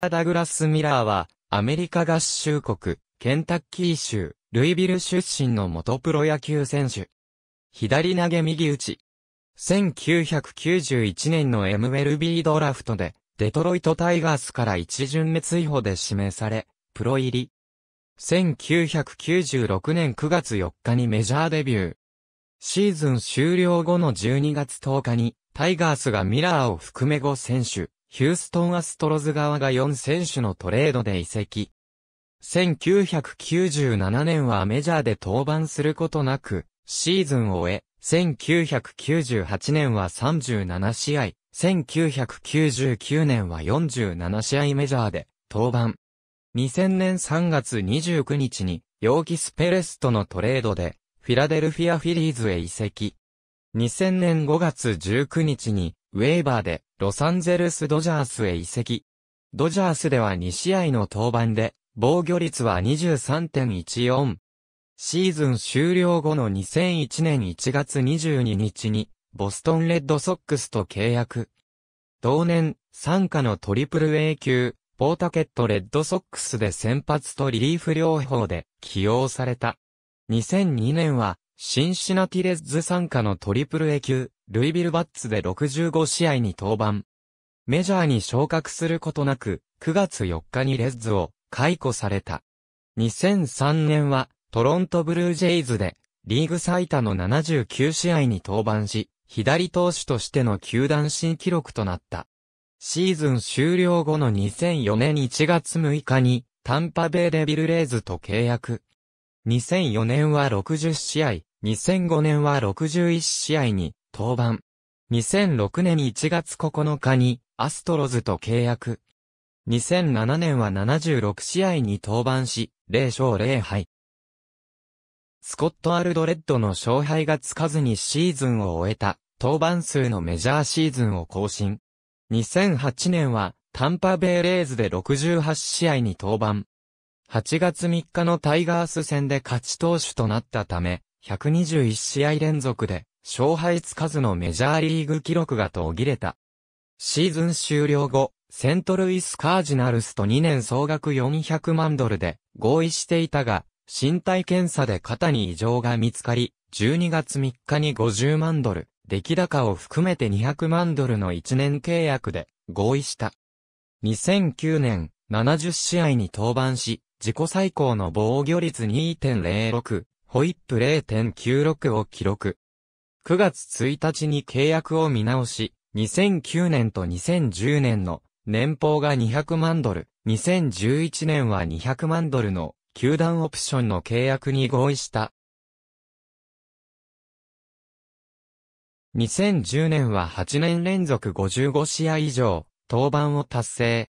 ダグラス・ミラーは、アメリカ合衆国、ケンタッキー州、ルイビル出身の元プロ野球選手。左投げ右打ち。1991年の MLB ドラフトで、デトロイトタイガースから一巡目追放で指名され、プロ入り。1996年9月4日にメジャーデビュー。シーズン終了後の12月10日に、タイガースがミラーを含め5選手、ヒューストンアストロズ側が4選手のトレードで移籍。1997年はメジャーで登板することなく、シーズンを終え、1998年は37試合、1999年は47試合メジャーで登板。2000年3月29日に、ヨーキス・ペレスとのトレードで、フィラデルフィア・フィリーズへ移籍。2000年5月19日に、ウェーバーでロサンゼルスドジャースへ移籍。ドジャースでは2試合の登板で、防御率は23.14。シーズン終了後の2001年1月22日に、ボストンレッドソックスと契約。同年、参加のトリプル A 級、ポータケットレッドソックスで先発とリリーフ両方で起用された。2002年はシンシナティレッズ参加のトリプル A 級、ルイビルバッツで65試合に登板。メジャーに昇格することなく、9月4日にレッズを解雇された。2003年はトロントブルージェイズでリーグ最多の79試合に登板し、左投手としての球団新記録となった。シーズン終了後の2004年1月6日にタンパベイレビルレイズと契約。2004年は60試合、2005年は61試合に登板。2006年1月9日にアストロズと契約。2007年は76試合に登板し、0勝0敗。スコット・アルドレッドの勝敗がつかずにシーズンを終えた、登板数のメジャーシーズンを更新。2008年は、タンパベイレーズで68試合に登板。8月3日のタイガース戦で勝ち投手となったため、121試合連続で勝敗つかずのメジャーリーグ記録が途切れた。シーズン終了後、セントルイスカージナルスと2年総額400万ドルで合意していたが、身体検査で肩に異常が見つかり、12月3日に50万ドル、出来高を含めて200万ドルの1年契約で合意した。2009年、70試合に登板し、自己最高の防御率2.06、ホイップ0.96を記録。9月1日に契約を見直し、2009年と2010年の年俸が200万ドル、2011年は200万ドルの球団オプションの契約に合意した。2010年は8年連続55試合以上、登板を達成。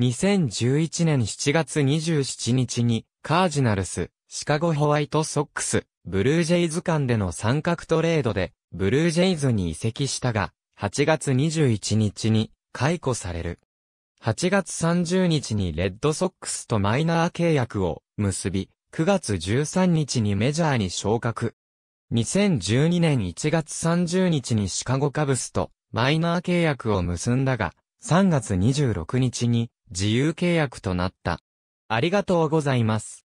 2011年7月27日に、カージナルス、シカゴホワイトソックス、ブルージェイズ間での三角トレードで、ブルージェイズに移籍したが、8月21日に解雇される。8月30日にレッドソックスとマイナー契約を結び、9月13日にメジャーに昇格。2012年1月30日にシカゴカブスとマイナー契約を結んだが、3月26日に自由契約となった。ありがとうございます。